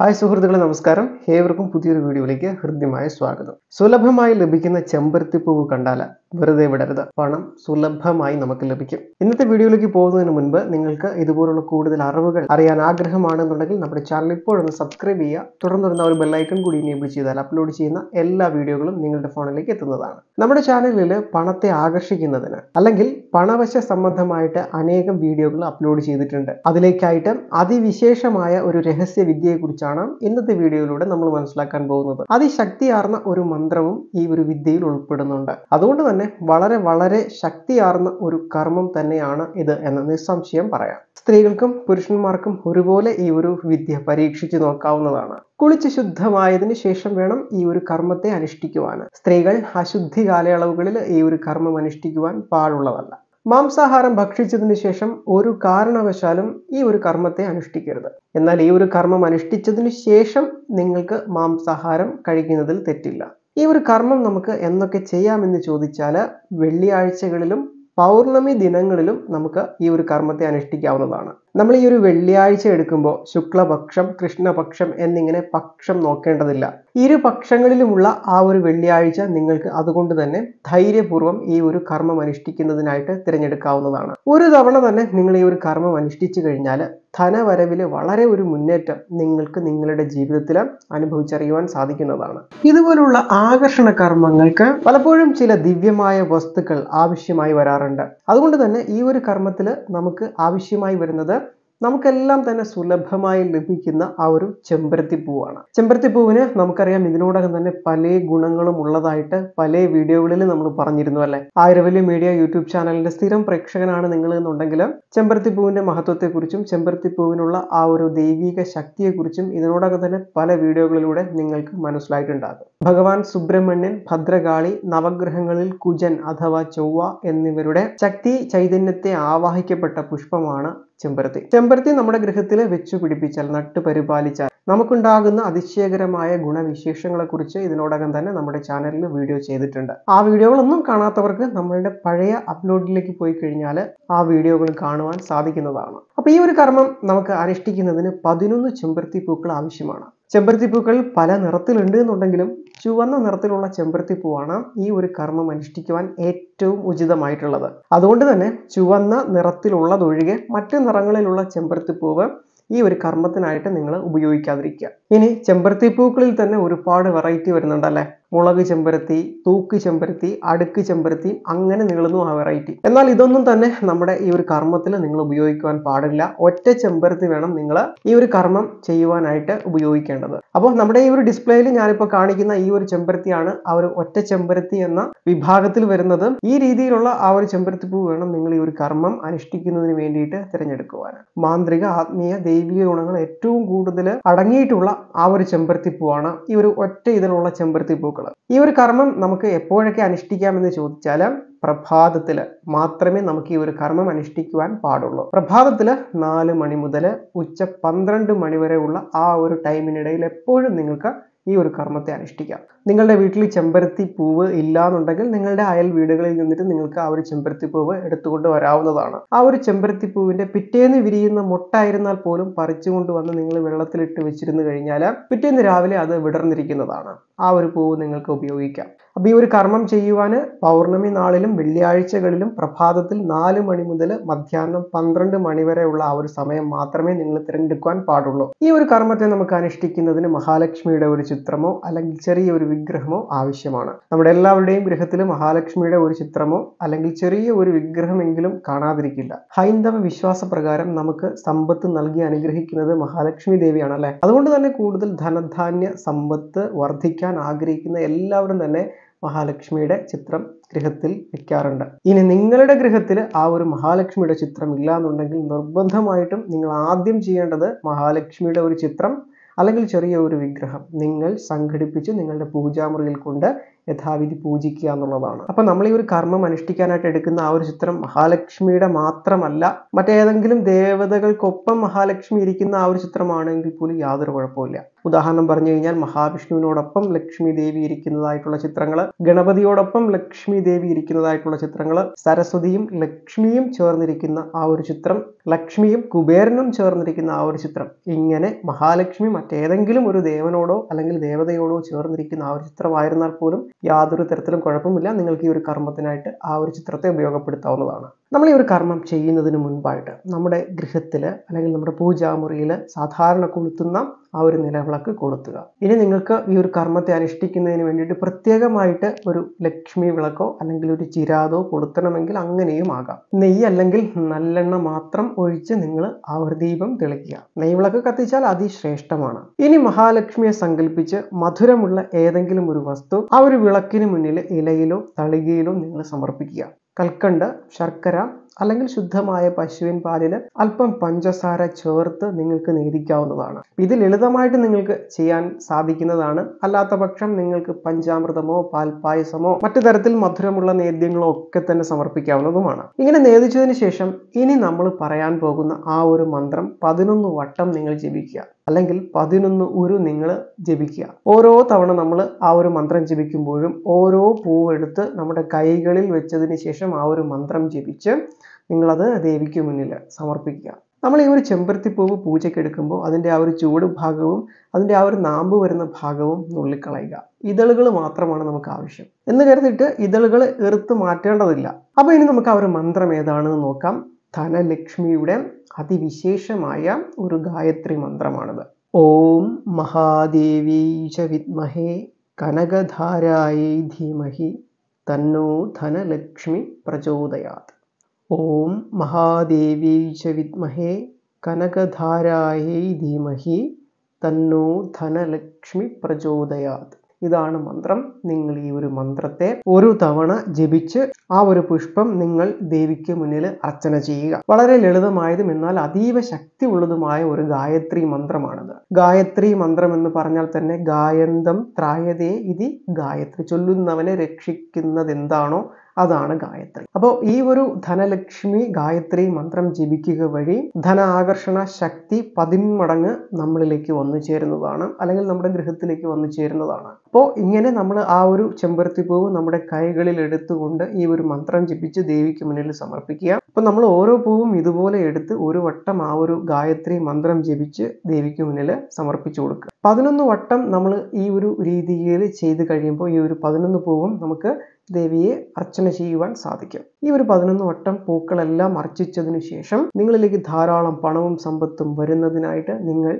hi സുഹൃത്തുക്കളെ നമസ്കാരം ഏവർക്കും പുതിയൊരു വീഡിയോയിലേക്ക് ഹൃദ്യമായ സ്വാഗതം സുലഭമായി ലഭിക്കുന്ന പൂവ് കണ്ടാല വെറുതെ വിടരുത് പണം സുലഭമായി നമുക്ക് ലഭിക്കും ഇന്നത്തെ വീഡിയോയിലേക്ക് പോകുന്നതിന് മുൻപ് നിങ്ങൾക്ക് ഇതുപോലുള്ള കൂടുതൽ അറിവുകൾ അറിയാൻ ആഗ്രഹമാണെന്നുണ്ടെങ്കിൽ നമ്മുടെ ചാനൽ ഇപ്പോഴൊന്ന് സബ്സ്ക്രൈബ് ചെയ്യുക തുടർന്നിരുന്ന ഒരു ബെല്ലൈക്കൺ കൂടി എനേബിൾ ചെയ്താൽ അപ്ലോഡ് ചെയ്യുന്ന എല്ലാ വീഡിയോകളും നിങ്ങളുടെ ഫോണിലേക്ക് എത്തുന്നതാണ് നമ്മുടെ ചാനലിൽ പണത്തെ ആകർഷിക്കുന്നതിന് അല്ലെങ്കിൽ പണവശ സംബന്ധമായിട്ട് അനേകം വീഡിയോകൾ അപ്ലോഡ് ചെയ്തിട്ടുണ്ട് അതിലേക്കായിട്ട് അതിവിശേഷമായ ഒരു രഹസ്യ വിദ്യയെക്കുറിച്ചാണ് ഇന്നത്തെ വീഡിയോയിലൂടെ നമ്മൾ മനസ്സിലാക്കാൻ പോകുന്നത് അതിശക്തിയാർന്ന ഒരു മന്ത്രവും ഈ ഒരു വിദ്യയിൽ ഉൾപ്പെടുന്നുണ്ട് അതുകൊണ്ട് തന്നെ വളരെ വളരെ ശക്തിയാർന്ന ഒരു കർമ്മം തന്നെയാണ് ഇത് എന്ന് നിസ്സംശയം പറയാം സ്ത്രീകൾക്കും പുരുഷന്മാർക്കും ഒരുപോലെ ഈ ഒരു വിദ്യ പരീക്ഷിച്ചു നോക്കാവുന്നതാണ് കുളിച്ച് ശുദ്ധമായതിനു ശേഷം വേണം ഈ ഒരു കർമ്മത്തെ അനുഷ്ഠിക്കുവാൻ സ്ത്രീകൾ അശുദ്ധി കാലയളവുകളിൽ ഈ ഒരു കർമ്മം അനുഷ്ഠിക്കുവാൻ പാടുള്ളതല്ല മാംസാഹാരം ഭക്ഷിച്ചതിന് ശേഷം ഒരു കാരണവശാലും ഈ ഒരു കർമ്മത്തെ അനുഷ്ഠിക്കരുത് എന്നാൽ ഈ ഒരു കർമ്മം അനുഷ്ഠിച്ചതിന് ശേഷം നിങ്ങൾക്ക് മാംസാഹാരം കഴിക്കുന്നതിൽ തെറ്റില്ല ഈ ഒരു കർമ്മം നമുക്ക് എന്നൊക്കെ ചെയ്യാമെന്ന് ചോദിച്ചാൽ വെള്ളിയാഴ്ചകളിലും പൗർണമി ദിനങ്ങളിലും നമുക്ക് ഈ ഒരു കർമ്മത്തെ അനുഷ്ഠിക്കാവുന്നതാണ് നമ്മൾ ഈ ഒരു വെള്ളിയാഴ്ച എടുക്കുമ്പോൾ ശുക്ലപക്ഷം കൃഷ്ണപക്ഷം എന്നിങ്ങനെ പക്ഷം നോക്കേണ്ടതില്ല ഇരു പക്ഷങ്ങളിലുമുള്ള ആ ഒരു വെള്ളിയാഴ്ച നിങ്ങൾക്ക് അതുകൊണ്ട് തന്നെ ധൈര്യപൂർവ്വം ഈ ഒരു കർമ്മം അനുഷ്ഠിക്കുന്നതിനായിട്ട് തിരഞ്ഞെടുക്കാവുന്നതാണ് ഒരു തവണ തന്നെ നിങ്ങൾ ഈ ഒരു കർമ്മം അനുഷ്ഠിച്ചു കഴിഞ്ഞാൽ ധനവരവിൽ വളരെ ഒരു മുന്നേറ്റം നിങ്ങൾക്ക് നിങ്ങളുടെ ജീവിതത്തിൽ അനുഭവിച്ചറിയുവാൻ സാധിക്കുന്നതാണ് ഇതുപോലുള്ള ആകർഷണ കർമ്മങ്ങൾക്ക് പലപ്പോഴും ചില ദിവ്യമായ വസ്തുക്കൾ ആവശ്യമായി വരാറുണ്ട് അതുകൊണ്ട് തന്നെ ഈ ഒരു കർമ്മത്തിൽ നമുക്ക് ആവശ്യമായി വരുന്നത് നമുക്കെല്ലാം തന്നെ സുലഭമായി ലഭിക്കുന്ന ആ ഒരു ചെമ്പരത്തിപ്പൂവാണ് ചെമ്പരത്തിപ്പൂവിന് നമുക്കറിയാം ഇതിനോടകം തന്നെ പല ഗുണങ്ങളും ഉള്ളതായിട്ട് പല വീഡിയോകളിൽ നമ്മൾ പറഞ്ഞിരുന്നു അല്ലേ ആയിരവലി മീഡിയ യൂട്യൂബ് ചാനലിന്റെ സ്ഥിരം പ്രേക്ഷകനാണ് നിങ്ങൾ എന്നുണ്ടെങ്കിൽ ചെമ്പരത്തിപ്പൂവിന്റെ മഹത്വത്തെക്കുറിച്ചും ചെമ്പരത്തിപ്പൂവിനുള്ള ആ ഒരു ദൈവിക ശക്തിയെക്കുറിച്ചും ഇതിനോടകം തന്നെ പല വീഡിയോകളിലൂടെ നിങ്ങൾക്ക് മനസ്സിലായിട്ടുണ്ടാകും ഭഗവാൻ സുബ്രഹ്മണ്യൻ ഭദ്രകാളി നവഗ്രഹങ്ങളിൽ കുജൻ അഥവാ ചൊവ്വ എന്നിവരുടെ ശക്തി ചൈതന്യത്തെ ആവാഹിക്കപ്പെട്ട പുഷ്പമാണ് ചെമ്പരത്തി ചെമ്പരത്തി നമ്മുടെ ഗൃഹത്തിൽ വെച്ചു പിടിപ്പിച്ചാൽ നട്ടു പരിപാലിച്ചാൽ നമുക്കുണ്ടാകുന്ന അതിശയകരമായ ഗുണവിശേഷങ്ങളെക്കുറിച്ച് ഇതിനോടകം തന്നെ നമ്മുടെ ചാനലിൽ വീഡിയോ ചെയ്തിട്ടുണ്ട് ആ വീഡിയോകളൊന്നും കാണാത്തവർക്ക് നമ്മളുടെ പഴയ അപ്ലോഡിലേക്ക് പോയി കഴിഞ്ഞാൽ ആ വീഡിയോകൾ കാണുവാൻ സാധിക്കുന്നതാണ് അപ്പോൾ ഈ ഒരു കർമ്മം നമുക്ക് അനുഷ്ഠിക്കുന്നതിന് പതിനൊന്ന് ചെമ്പരത്തി പൂക്കൾ ആവശ്യമാണ് ചെമ്പരത്തിപ്പൂക്കൾ പല നിറത്തിലുണ്ട് എന്നുണ്ടെങ്കിലും ചുവന്ന നിറത്തിലുള്ള ചെമ്പരത്തിപ്പൂവാണ് ഈ ഒരു കർമ്മം അനുഷ്ഠിക്കുവാൻ ഏറ്റവും ഉചിതമായിട്ടുള്ളത് അതുകൊണ്ട് തന്നെ ചുവന്ന നിറത്തിലുള്ളതൊഴികെ മറ്റു നിറങ്ങളിലുള്ള ചെമ്പരത്തിപ്പൂവ് ഈ ഒരു കർമ്മത്തിനായിട്ട് നിങ്ങൾ ഉപയോഗിക്കാതിരിക്കുക ഇനി ചെമ്പരത്തിപ്പൂക്കളിൽ തന്നെ ഒരുപാട് വെറൈറ്റി വരുന്നുണ്ടല്ലേ മുളക് ചെമ്പരത്തി തൂക്ക് ചെമ്പരത്തി അടുക്ക് ചെമ്പരത്തി അങ്ങനെ നീളുന്നു ആ വെറൈറ്റി എന്നാൽ ഇതൊന്നും തന്നെ നമ്മുടെ ഈ ഒരു കർമ്മത്തിൽ നിങ്ങൾ ഉപയോഗിക്കുവാൻ പാടില്ല ഒറ്റ ചെമ്പരത്തി വേണം നിങ്ങൾ ഈ ഒരു കർമ്മം ചെയ്യുവാനായിട്ട് ഉപയോഗിക്കേണ്ടത് അപ്പോൾ നമ്മുടെ ഈ ഒരു ഡിസ്പ്ലേയിൽ ഞാനിപ്പോൾ കാണിക്കുന്ന ഈ ഒരു ചെമ്പരത്തിയാണ് ആ ഒരു ഒറ്റ ചെമ്പരത്തി എന്ന വിഭാഗത്തിൽ വരുന്നത് ഈ രീതിയിലുള്ള ആ ഒരു ചെമ്പരത്തി പൂ വേണം നിങ്ങൾ ഈ ഒരു കർമ്മം അനുഷ്ഠിക്കുന്നതിന് വേണ്ടിയിട്ട് തിരഞ്ഞെടുക്കുവാൻ മാന്ത്രിക ആത്മീയ ദൈവിക ഗുണങ്ങൾ ഏറ്റവും കൂടുതൽ അടങ്ങിയിട്ടുള്ള ആ ഒരു ചെമ്പരത്തി പൂവാണ് ഈ ഒരു ഒറ്റ ഇതിലുള്ള ചെമ്പരത്തി പൂക്കൾ നോക്കുക ഈ ഒരു കർമ്മം നമുക്ക് എപ്പോഴൊക്കെ അനുഷ്ഠിക്കാമെന്ന് ചോദിച്ചാൽ പ്രഭാതത്തിൽ മാത്രമേ നമുക്ക് ഈ ഒരു കർമ്മം അനുഷ്ഠിക്കുവാൻ പാടുള്ളൂ പ്രഭാതത്തിൽ നാല് മണി മുതൽ ഉച്ച പന്ത്രണ്ട് മണി വരെയുള്ള ആ ഒരു ടൈമിനിടയിൽ എപ്പോഴും നിങ്ങൾക്ക് ഈ ഒരു കർമ്മത്തെ അനുഷ്ഠിക്കാം നിങ്ങളുടെ വീട്ടിൽ ചെമ്പരത്തി പൂവ് എന്നുണ്ടെങ്കിൽ നിങ്ങളുടെ അയൽ വീടുകളിൽ നിന്നിട്ട് നിങ്ങൾക്ക് ആ ഒരു ചെമ്പരത്തി പൂവ് എടുത്തുകൊണ്ട് വരാവുന്നതാണ് ആ ഒരു ചെമ്പരത്തി പൂവിന്റെ പിറ്റേന്ന് വിരിയുന്ന മുട്ടായിരുന്നാൽ പോലും പറിച്ചു കൊണ്ടുവന്ന് നിങ്ങൾ വെള്ളത്തിലിട്ട് വെച്ചിരുന്നു കഴിഞ്ഞാൽ പിറ്റേന്ന് രാവിലെ അത് വിടർന്നിരിക്കുന്നതാണ് ആ ഒരു പൂവ് നിങ്ങൾക്ക് ഉപയോഗിക്കാം അപ്പൊ ഈ ഒരു കർമ്മം ചെയ്യുവാന് പൗർണമി നാളിലും വെള്ളിയാഴ്ചകളിലും പ്രഭാതത്തിൽ നാല് മണി മുതൽ മധ്യാഹ്നം പന്ത്രണ്ട് മണി വരെയുള്ള ആ ഒരു സമയം മാത്രമേ നിങ്ങൾ തിരഞ്ഞെടുക്കാൻ പാടുള്ളൂ ഈ ഒരു കർമ്മത്തെ നമുക്ക് അനുഷ്ഠിക്കുന്നതിന് മഹാലക്ഷ്മിയുടെ ഒരു ചിത്രമോ അല്ലെങ്കിൽ ചെറിയ ഒരു വിഗ്രഹമോ ആവശ്യമാണ് നമ്മുടെ എല്ലാവരുടെയും ഗൃഹത്തിൽ മഹാലക്ഷ്മിയുടെ ഒരു ചിത്രമോ അല്ലെങ്കിൽ ചെറിയ ഒരു വിഗ്രഹമെങ്കിലും കാണാതിരിക്കില്ല ഹൈന്ദവ വിശ്വാസ പ്രകാരം നമുക്ക് സമ്പത്ത് നൽകി അനുഗ്രഹിക്കുന്നത് മഹാലക്ഷ്മി ദേവിയാണ് അല്ലേ അതുകൊണ്ട് തന്നെ കൂടുതൽ ധനധാന്യ സമ്പത്ത് വർദ്ധിക്കാൻ ആഗ്രഹിക്കുന്ന എല്ലാവരും തന്നെ മഹാലക്ഷ്മിയുടെ ചിത്രം ഗൃഹത്തിൽ വെക്കാറുണ്ട് ഇനി നിങ്ങളുടെ ഗൃഹത്തിൽ ആ ഒരു മഹാലക്ഷ്മിയുടെ ചിത്രം ഇല്ല എന്നുണ്ടെങ്കിൽ നിർബന്ധമായിട്ടും നിങ്ങൾ ആദ്യം ചെയ്യേണ്ടത് മഹാലക്ഷ്മിയുടെ ഒരു ചിത്രം അല്ലെങ്കിൽ ചെറിയ ഒരു വിഗ്രഹം നിങ്ങൾ സംഘടിപ്പിച്ച് നിങ്ങളുടെ പൂജാമുറിയിൽ കൊണ്ട് യഥാവിധി പൂജിക്കുക എന്നുള്ളതാണ് അപ്പൊ നമ്മൾ ഈ ഒരു കർമ്മം അനുഷ്ഠിക്കാനായിട്ട് എടുക്കുന്ന ആ ഒരു ചിത്രം മഹാലക്ഷ്മിയുടെ മാത്രമല്ല മറ്റേതെങ്കിലും ദേവതകൾക്കൊപ്പം മഹാലക്ഷ്മി ഇരിക്കുന്ന ആ ഒരു ചിത്രമാണെങ്കിൽ പോലും യാതൊരു കുഴപ്പമില്ല ഉദാഹരണം പറഞ്ഞു കഴിഞ്ഞാൽ മഹാവിഷ്ണുവിനോടൊപ്പം ലക്ഷ്മി ദേവി ഇരിക്കുന്നതായിട്ടുള്ള ചിത്രങ്ങൾ ഗണപതിയോടൊപ്പം ലക്ഷ്മി ദേവി ഇരിക്കുന്നതായിട്ടുള്ള ചിത്രങ്ങൾ സരസ്വതിയും ലക്ഷ്മിയും ചേർന്നിരിക്കുന്ന ആ ഒരു ചിത്രം ലക്ഷ്മിയും കുബേരനും ചേർന്നിരിക്കുന്ന ആ ഒരു ചിത്രം ഇങ്ങനെ മഹാലക്ഷ്മി മറ്റേതെങ്കിലും ഒരു ദേവനോടോ അല്ലെങ്കിൽ ദേവതയോടോ ചേർന്നിരിക്കുന്ന ആ ഒരു ചിത്രമായിരുന്നാൽ പോലും യാതൊരു തരത്തിലും കുഴപ്പമില്ല നിങ്ങൾക്ക് ഈ ഒരു കർമ്മത്തിനായിട്ട് ആ ഒരു ചിത്രത്തെ ഉപയോഗപ്പെടുത്താവുന്നതാണ് നമ്മൾ ഈ ഒരു കർമ്മം ചെയ്യുന്നതിന് മുൻപായിട്ട് നമ്മുടെ ഗൃഹത്തിൽ അല്ലെങ്കിൽ നമ്മുടെ പൂജാമുറിയിൽ സാധാരണ കൊളുത്തുന്ന ആ ഒരു നിലവിളക്ക് കൊളുത്തുക ഇനി നിങ്ങൾക്ക് ഈ ഒരു കർമ്മത്തെ അനുഷ്ഠിക്കുന്നതിന് വേണ്ടിയിട്ട് പ്രത്യേകമായിട്ട് ഒരു ലക്ഷ്മി വിളക്കോ അല്ലെങ്കിൽ ഒരു ചിരാതോ കൊളുത്തണമെങ്കിൽ അങ്ങനെയും ആകാം നെയ്യ് അല്ലെങ്കിൽ നല്ലെണ്ണ മാത്രം ഒഴിച്ച് നിങ്ങൾ ആ ഒരു ദീപം തെളിക്കുക നെയ്വിളക്ക് കത്തിച്ചാൽ അതിശ്രേഷ്ഠമാണ് ഇനി മഹാലക്ഷ്മിയെ സങ്കല്പിച്ച് മധുരമുള്ള ഏതെങ്കിലും ഒരു വസ്തു ആ ഒരു വിളക്കിന് മുന്നിൽ ഇലയിലോ തളികയിലോ നിങ്ങൾ സമർപ്പിക്കുക കൽക്കണ്ട് ശർക്കര അല്ലെങ്കിൽ ശുദ്ധമായ പശുവിൻ പാലിൽ അല്പം പഞ്ചസാര ചേർത്ത് നിങ്ങൾക്ക് നേദിക്കാവുന്നതാണ് ഇത് ലളിതമായിട്ട് നിങ്ങൾക്ക് ചെയ്യാൻ സാധിക്കുന്നതാണ് അല്ലാത്ത പക്ഷം നിങ്ങൾക്ക് പഞ്ചാമൃതമോ പാൽപായസമോ മറ്റു തരത്തിൽ മധുരമുള്ള നേദ്യങ്ങളോ ഒക്കെ തന്നെ സമർപ്പിക്കാവുന്നതുമാണ് ഇങ്ങനെ നേദിച്ചതിന് ശേഷം ഇനി നമ്മൾ പറയാൻ പോകുന്ന ആ ഒരു മന്ത്രം പതിനൊന്ന് വട്ടം നിങ്ങൾ ജപിക്കുക അല്ലെങ്കിൽ പതിനൊന്ന് ഉരു നിങ്ങൾ ജപിക്കുക ഓരോ തവണ നമ്മൾ ആ ഒരു മന്ത്രം ജപിക്കുമ്പോഴും ഓരോ പൂവെടുത്ത് നമ്മുടെ കൈകളിൽ വെച്ചതിന് ശേഷം ആ ഒരു മന്ത്രം ജപിച്ച് നിങ്ങളത് ദേവിക്ക് മുന്നിൽ സമർപ്പിക്കുക നമ്മൾ ഈ ഒരു ചെമ്പരത്തിപ്പൂവ് പൂജയ്ക്ക് എടുക്കുമ്പോൾ അതിൻ്റെ ആ ഒരു ചൂട് ഭാഗവും അതിൻ്റെ ആ ഒരു നാമ്പ് വരുന്ന ഭാഗവും നുള്ളിക്കളയുക ഇതളുകൾ മാത്രമാണ് നമുക്ക് ആവശ്യം എന്ന് കരുതിയിട്ട് ഇതളുകൾ എറുത്ത് മാറ്റേണ്ടതില്ല അപ്പോൾ ഇനി നമുക്ക് ആ ഒരു മന്ത്രം ഏതാണെന്ന് നോക്കാം ധനലക്ഷ്മിയുടെ അതിവിശേഷമായ ഒരു ഗായത്രി മന്ത്രമാണിത് ഓം മഹാദേവി ച വിദ്മഹേ കനകധാരായൈ ധീമഹി തന്നോ ധനലക്ഷ്മി പ്രചോദയാത് ഓം മഹാദേവി ച വിദ്മഹേ കനകധാരായൈ ധീമഹി തന്നോ ധനലക്ഷ്മി പ്രചോദയാത് ഇതാണ് മന്ത്രം നിങ്ങൾ ഈ ഒരു മന്ത്രത്തെ ഒരു തവണ ജപിച്ച് ആ ഒരു പുഷ്പം നിങ്ങൾ ദേവിക്ക് മുന്നിൽ അർച്ചന ചെയ്യുക വളരെ ലളിതമായതും എന്നാൽ അതീവ ഉള്ളതുമായ ഒരു ഗായത്രി മന്ത്രമാണത് ഗായത്രി മന്ത്രം എന്ന് പറഞ്ഞാൽ തന്നെ ഗായന്തം ത്രായതേ ഇതി ഗായത്രി ചൊല്ലുന്നവനെ രക്ഷിക്കുന്നത് എന്താണോ അതാണ് ഗായത്രി അപ്പോൾ ഈ ഒരു ധനലക്ഷ്മി ഗായത്രി മന്ത്രം ജപിക്കുക വഴി ധന ആകർഷണ ശക്തി പതിന്മടങ്ങ് നമ്മളിലേക്ക് വന്നു ചേരുന്നതാണ് അല്ലെങ്കിൽ നമ്മുടെ ഗൃഹത്തിലേക്ക് വന്നു ചേരുന്നതാണ് അപ്പോൾ ഇങ്ങനെ നമ്മൾ ആ ഒരു ചെമ്പരത്തി പൂവ് നമ്മുടെ കൈകളിൽ എടുത്തുകൊണ്ട് ഈ ഒരു മന്ത്രം ജപിച്ച് ദേവിക്ക് മുന്നിൽ സമർപ്പിക്കുക അപ്പോൾ നമ്മൾ ഓരോ പൂവും ഇതുപോലെ എടുത്ത് ഒരു വട്ടം ആ ഒരു ഗായത്രി മന്ത്രം ജപിച്ച് ദേവിക്ക് മുന്നിൽ സമർപ്പിച്ചു കൊടുക്കുക പതിനൊന്ന് വട്ടം നമ്മൾ ഈ ഒരു രീതിയിൽ ചെയ്ത് കഴിയുമ്പോൾ ഈ ഒരു പതിനൊന്ന് പൂവും നമുക്ക് ദേവിയെ അർച്ചന ചെയ്യുവാൻ സാധിക്കും ഈ ഒരു പതിനൊന്ന് വട്ടം പൂക്കളെല്ലാം അർച്ചിച്ചതിനു ശേഷം നിങ്ങളിലേക്ക് ധാരാളം പണവും സമ്പത്തും വരുന്നതിനായിട്ട് നിങ്ങൾ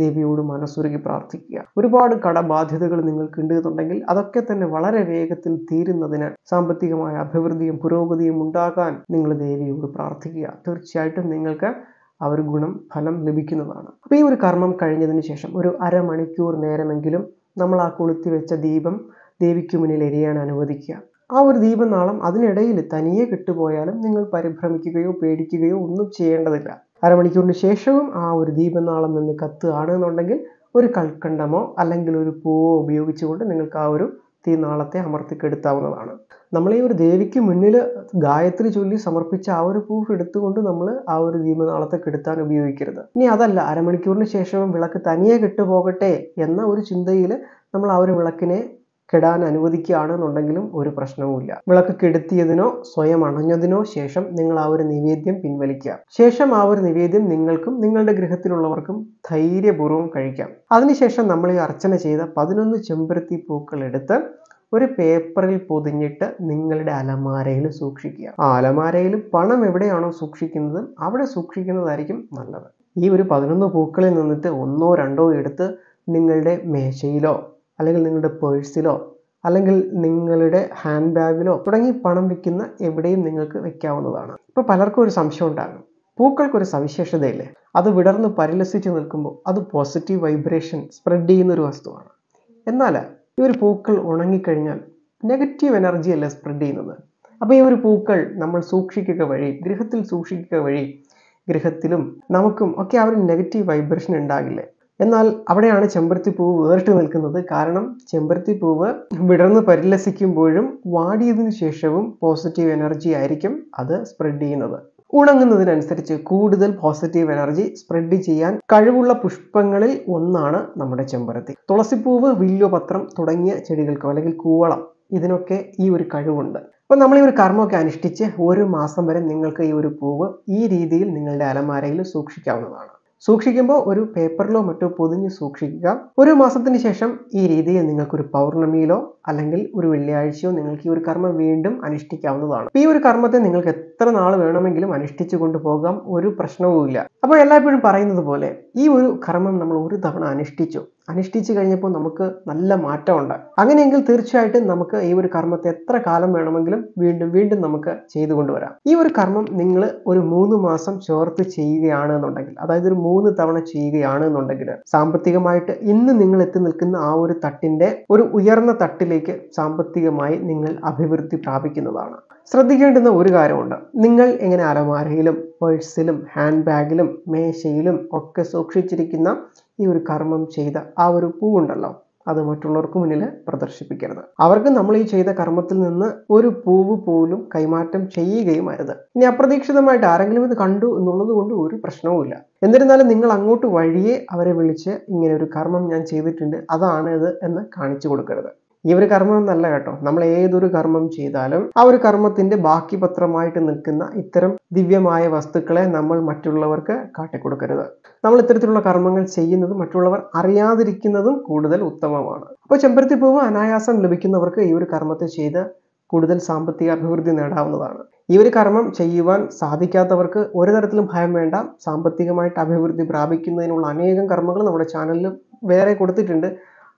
ദേവിയോട് മനസ്സുരുകി പ്രാർത്ഥിക്കുക ഒരുപാട് കടബാധ്യതകൾ നിങ്ങൾക്ക് ഉണ്ടെന്നുണ്ടെങ്കിൽ അതൊക്കെ തന്നെ വളരെ വേഗത്തിൽ തീരുന്നതിന് സാമ്പത്തികമായ അഭിവൃദ്ധിയും പുരോഗതിയും ഉണ്ടാകാൻ നിങ്ങൾ ദേവിയോട് പ്രാർത്ഥിക്കുക തീർച്ചയായിട്ടും നിങ്ങൾക്ക് അവർ ഗുണം ഫലം ലഭിക്കുന്നതാണ് അപ്പോൾ ഈ ഒരു കർമ്മം കഴിഞ്ഞതിന് ശേഷം ഒരു അരമണിക്കൂർ നേരമെങ്കിലും നമ്മൾ ആ കൊളുത്തി വെച്ച ദീപം ദേവിക്ക് മുന്നിൽ എരിയാൻ അനുവദിക്കുക ആ ഒരു ദീപനാളം അതിനിടയിൽ തനിയെ കിട്ടുപോയാലും നിങ്ങൾ പരിഭ്രമിക്കുകയോ പേടിക്കുകയോ ഒന്നും ചെയ്യേണ്ടതില്ല അരമണിക്കൂറിന് ശേഷവും ആ ഒരു ദീപനാളം നിന്ന് കത്തുകയാണ് എന്നുണ്ടെങ്കിൽ ഒരു കൽക്കണ്ടമോ അല്ലെങ്കിൽ ഒരു പൂവോ ഉപയോഗിച്ചുകൊണ്ട് നിങ്ങൾക്ക് ആ ഒരു നാളത്തെ അമർത്തിക്കെടുത്താവുന്നതാണ് നമ്മൾ ഈ ഒരു ദേവിക്ക് മുന്നിൽ ഗായത്രി ചൊല്ലി സമർപ്പിച്ച ആ ഒരു പൂവ് എടുത്തുകൊണ്ട് നമ്മൾ ആ ഒരു ദീപനാളത്തെ കെടുത്താൻ ഉപയോഗിക്കരുത് ഇനി അതല്ല അരമണിക്കൂറിന് ശേഷവും വിളക്ക് തനിയെ കെട്ടുപോകട്ടെ എന്ന ഒരു ചിന്തയിൽ നമ്മൾ ആ ഒരു വിളക്കിനെ കെടാൻ അനുവദിക്കുകയാണെന്നുണ്ടെങ്കിലും ഒരു പ്രശ്നവുമില്ല വിളക്ക് കെടുത്തിയതിനോ സ്വയം അണഞ്ഞതിനോ ശേഷം നിങ്ങൾ ആ ഒരു നിവേദ്യം പിൻവലിക്കുക ശേഷം ആ ഒരു നിവേദ്യം നിങ്ങൾക്കും നിങ്ങളുടെ ഗൃഹത്തിലുള്ളവർക്കും ധൈര്യപൂർവ്വം കഴിക്കാം അതിനുശേഷം നമ്മൾ ഈ അർച്ചന ചെയ്ത പതിനൊന്ന് ചെമ്പരത്തി പൂക്കൾ എടുത്ത് ഒരു പേപ്പറിൽ പൊതിഞ്ഞിട്ട് നിങ്ങളുടെ അലമാരയിൽ സൂക്ഷിക്കുക ആ അലമാരയിൽ പണം എവിടെയാണോ സൂക്ഷിക്കുന്നത് അവിടെ സൂക്ഷിക്കുന്നതായിരിക്കും നല്ലത് ഈ ഒരു പതിനൊന്ന് പൂക്കളിൽ നിന്നിട്ട് ഒന്നോ രണ്ടോ എടുത്ത് നിങ്ങളുടെ മേശയിലോ അല്ലെങ്കിൽ നിങ്ങളുടെ പേഴ്സിലോ അല്ലെങ്കിൽ നിങ്ങളുടെ ഹാൻഡ് ബാഗിലോ തുടങ്ങി പണം വയ്ക്കുന്ന എവിടെയും നിങ്ങൾക്ക് വെക്കാവുന്നതാണ് ഇപ്പോൾ പലർക്കും ഒരു സംശയം ഉണ്ടാകും പൂക്കൾക്കൊരു സവിശേഷതയില്ലേ അത് വിടർന്ന് പരിലസിച്ച് നിൽക്കുമ്പോൾ അത് പോസിറ്റീവ് വൈബ്രേഷൻ സ്പ്രെഡ് ചെയ്യുന്ന ഒരു വസ്തുവാണ് എന്നാൽ ഈ ഒരു പൂക്കൾ ഉണങ്ങിക്കഴിഞ്ഞാൽ നെഗറ്റീവ് എനർജി അല്ല സ്പ്രെഡ് ചെയ്യുന്നത് അപ്പോൾ ഈ ഒരു പൂക്കൾ നമ്മൾ സൂക്ഷിക്കുക വഴി ഗൃഹത്തിൽ സൂക്ഷിക്കുക വഴി ഗൃഹത്തിലും നമുക്കും ഒക്കെ ആ ഒരു നെഗറ്റീവ് വൈബ്രേഷൻ ഉണ്ടാകില്ലേ എന്നാൽ അവിടെയാണ് പൂവ് വേറിട്ട് നിൽക്കുന്നത് കാരണം പൂവ് വിടർന്ന് പരിലസിക്കുമ്പോഴും വാടിയതിനു ശേഷവും പോസിറ്റീവ് എനർജി ആയിരിക്കും അത് സ്പ്രെഡ് ചെയ്യുന്നത് ഉണങ്ങുന്നതിനനുസരിച്ച് കൂടുതൽ പോസിറ്റീവ് എനർജി സ്പ്രെഡ് ചെയ്യാൻ കഴിവുള്ള പുഷ്പങ്ങളിൽ ഒന്നാണ് നമ്മുടെ ചെമ്പരത്തി തുളസിപ്പൂവ് വില്ലുപത്രം തുടങ്ങിയ ചെടികൾക്കോ അല്ലെങ്കിൽ കൂവളം ഇതിനൊക്കെ ഈ ഒരു കഴിവുണ്ട് അപ്പോൾ നമ്മൾ ഈ ഒരു കർമ്മമൊക്കെ അനുഷ്ഠിച്ച് ഒരു മാസം വരെ നിങ്ങൾക്ക് ഈ ഒരു പൂവ് ഈ രീതിയിൽ നിങ്ങളുടെ അലമാരയിൽ സൂക്ഷിക്കാവുന്നതാണ് സൂക്ഷിക്കുമ്പോൾ ഒരു പേപ്പറിലോ മറ്റോ പൊതിഞ്ഞ് സൂക്ഷിക്കുക ഒരു മാസത്തിന് ശേഷം ഈ രീതിയിൽ നിങ്ങൾക്കൊരു പൗർണമിയിലോ അല്ലെങ്കിൽ ഒരു വെള്ളിയാഴ്ചയോ നിങ്ങൾക്ക് ഈ ഒരു കർമ്മം വീണ്ടും അനുഷ്ഠിക്കാവുന്നതാണ് ഈ ഒരു കർമ്മത്തെ നിങ്ങൾക്ക് എത്ര നാൾ വേണമെങ്കിലും അനുഷ്ഠിച്ചു കൊണ്ടുപോകാം ഒരു പ്രശ്നവുമില്ല അപ്പോൾ എല്ലായ്പ്പോഴും പറയുന്നത് പോലെ ഈ ഒരു കർമ്മം നമ്മൾ ഒരു തവണ അനുഷ്ഠിച്ചു അനുഷ്ഠിച്ചു കഴിഞ്ഞപ്പോൾ നമുക്ക് നല്ല മാറ്റമുണ്ട് അങ്ങനെയെങ്കിൽ തീർച്ചയായിട്ടും നമുക്ക് ഈ ഒരു കർമ്മത്തെ എത്ര കാലം വേണമെങ്കിലും വീണ്ടും വീണ്ടും നമുക്ക് ചെയ്തു കൊണ്ടുവരാം ഈ ഒരു കർമ്മം നിങ്ങൾ ഒരു മൂന്ന് മാസം ചേർത്ത് ചെയ്യുകയാണ് എന്നുണ്ടെങ്കിൽ അതായത് ഒരു മൂന്ന് തവണ ചെയ്യുകയാണ് എന്നുണ്ടെങ്കിൽ സാമ്പത്തികമായിട്ട് ഇന്ന് നിങ്ങൾ എത്തി നിൽക്കുന്ന ആ ഒരു തട്ടിന്റെ ഒരു ഉയർന്ന തട്ടിലേക്ക് സാമ്പത്തികമായി നിങ്ങൾ അഭിവൃദ്ധി പ്രാപിക്കുന്നതാണ് ശ്രദ്ധിക്കേണ്ടുന്ന ഒരു കാര്യമുണ്ട് നിങ്ങൾ എങ്ങനെ അലമാരയിലും പേഴ്സിലും ഹാൻഡ് ബാഗിലും മേശയിലും ഒക്കെ സൂക്ഷിച്ചിരിക്കുന്ന ഈ ഒരു കർമ്മം ചെയ്ത ആ ഒരു പൂവുണ്ടല്ലോ അത് മറ്റുള്ളവർക്ക് മുന്നിൽ പ്രദർശിപ്പിക്കരുത് അവർക്ക് നമ്മൾ ഈ ചെയ്ത കർമ്മത്തിൽ നിന്ന് ഒരു പൂവ് പോലും കൈമാറ്റം ചെയ്യുകയും അരുത് ഇനി അപ്രതീക്ഷിതമായിട്ട് ആരെങ്കിലും ഇത് കണ്ടു എന്നുള്ളത് കൊണ്ട് ഒരു പ്രശ്നവുമില്ല എന്നിരുന്നാലും നിങ്ങൾ അങ്ങോട്ട് വഴിയെ അവരെ വിളിച്ച് ഇങ്ങനെ ഒരു കർമ്മം ഞാൻ ചെയ്തിട്ടുണ്ട് അതാണ് ഇത് എന്ന് കാണിച്ചു കൊടുക്കരുത് ഈ ഒരു കർമ്മം എന്നല്ല കേട്ടോ നമ്മൾ ഏതൊരു കർമ്മം ചെയ്താലും ആ ഒരു കർമ്മത്തിന്റെ ബാക്കി പത്രമായിട്ട് നിൽക്കുന്ന ഇത്തരം ദിവ്യമായ വസ്തുക്കളെ നമ്മൾ മറ്റുള്ളവർക്ക് കാട്ടിക്കൊടുക്കരുത് നമ്മൾ ഇത്തരത്തിലുള്ള കർമ്മങ്ങൾ ചെയ്യുന്നത് മറ്റുള്ളവർ അറിയാതിരിക്കുന്നതും കൂടുതൽ ഉത്തമമാണ് അപ്പോൾ പൂവ് അനായാസം ലഭിക്കുന്നവർക്ക് ഈ ഒരു കർമ്മത്തെ ചെയ്ത് കൂടുതൽ സാമ്പത്തിക അഭിവൃദ്ധി നേടാവുന്നതാണ് ഈ ഒരു കർമ്മം ചെയ്യുവാൻ സാധിക്കാത്തവർക്ക് ഒരു തരത്തിലും ഭയം വേണ്ട സാമ്പത്തികമായിട്ട് അഭിവൃദ്ധി പ്രാപിക്കുന്നതിനുള്ള അനേകം കർമ്മങ്ങൾ നമ്മുടെ ചാനലിൽ വേറെ കൊടുത്തിട്ടുണ്ട്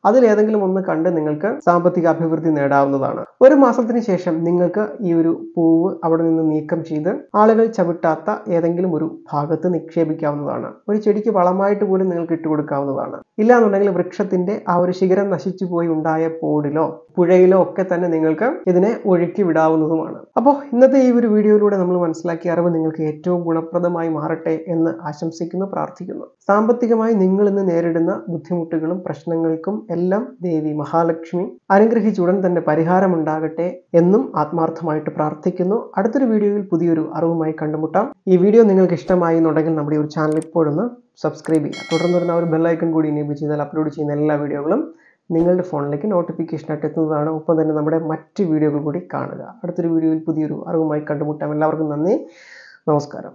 അതിലേതെങ്കിലും ഒന്ന് കണ്ട് നിങ്ങൾക്ക് സാമ്പത്തിക അഭിവൃദ്ധി നേടാവുന്നതാണ് ഒരു മാസത്തിന് ശേഷം നിങ്ങൾക്ക് ഈ ഒരു പൂവ് അവിടെ നിന്ന് നീക്കം ചെയ്ത് ആളുകൾ ചവിട്ടാത്ത ഏതെങ്കിലും ഒരു ഭാഗത്ത് നിക്ഷേപിക്കാവുന്നതാണ് ഒരു ചെടിക്ക് വളമായിട്ട് പോലും നിങ്ങൾക്ക് ഇട്ടുകൊടുക്കാവുന്നതാണ് ഇല്ലാന്നുണ്ടെങ്കിൽ വൃക്ഷത്തിന്റെ ആ ഒരു ശിഖരം നശിച്ചു പോയി ഉണ്ടായ പോടിലോ പുഴയിലോ ഒക്കെ തന്നെ നിങ്ങൾക്ക് ഇതിനെ ഒഴുക്കി വിടാവുന്നതുമാണ് അപ്പോൾ ഇന്നത്തെ ഈ ഒരു വീഡിയോയിലൂടെ നമ്മൾ മനസ്സിലാക്കിയ അറിവ് നിങ്ങൾക്ക് ഏറ്റവും ഗുണപ്രദമായി മാറട്ടെ എന്ന് ആശംസിക്കുന്നു പ്രാർത്ഥിക്കുന്നു സാമ്പത്തികമായി നിങ്ങൾ ഇന്ന് നേരിടുന്ന ബുദ്ധിമുട്ടുകളും പ്രശ്നങ്ങൾക്കും എല്ലാം ദേവി മഹാലക്ഷ്മി ഉടൻ തന്നെ പരിഹാരമുണ്ടാകട്ടെ എന്നും ആത്മാർത്ഥമായിട്ട് പ്രാർത്ഥിക്കുന്നു അടുത്തൊരു വീഡിയോയിൽ പുതിയൊരു അറിവുമായി കണ്ടുമുട്ടാം ഈ വീഡിയോ നിങ്ങൾക്ക് ഇഷ്ടമായി എന്നുണ്ടെങ്കിൽ നമ്മുടെ ഒരു ചാനൽ ഇപ്പോഴൊന്ന് സബ്സ്ക്രൈബ് ചെയ്യുക തുടർന്ന് വരുന്ന ഒരു ബെല്ലൈക്കൺ കൂടി ഇനേബിൾ ചെയ്താൽ അപ്ലോഡ് ചെയ്യുന്ന എല്ലാ വീഡിയോകളും നിങ്ങളുടെ ഫോണിലേക്ക് നോട്ടിഫിക്കേഷൻ എത്തുന്നതാണ് ഒപ്പം തന്നെ നമ്മുടെ മറ്റ് വീഡിയോകൾ കൂടി കാണുക അടുത്തൊരു വീഡിയോയിൽ പുതിയൊരു അറിവുമായി കണ്ടുമുട്ടാം എല്ലാവർക്കും നന്ദി നമസ്കാരം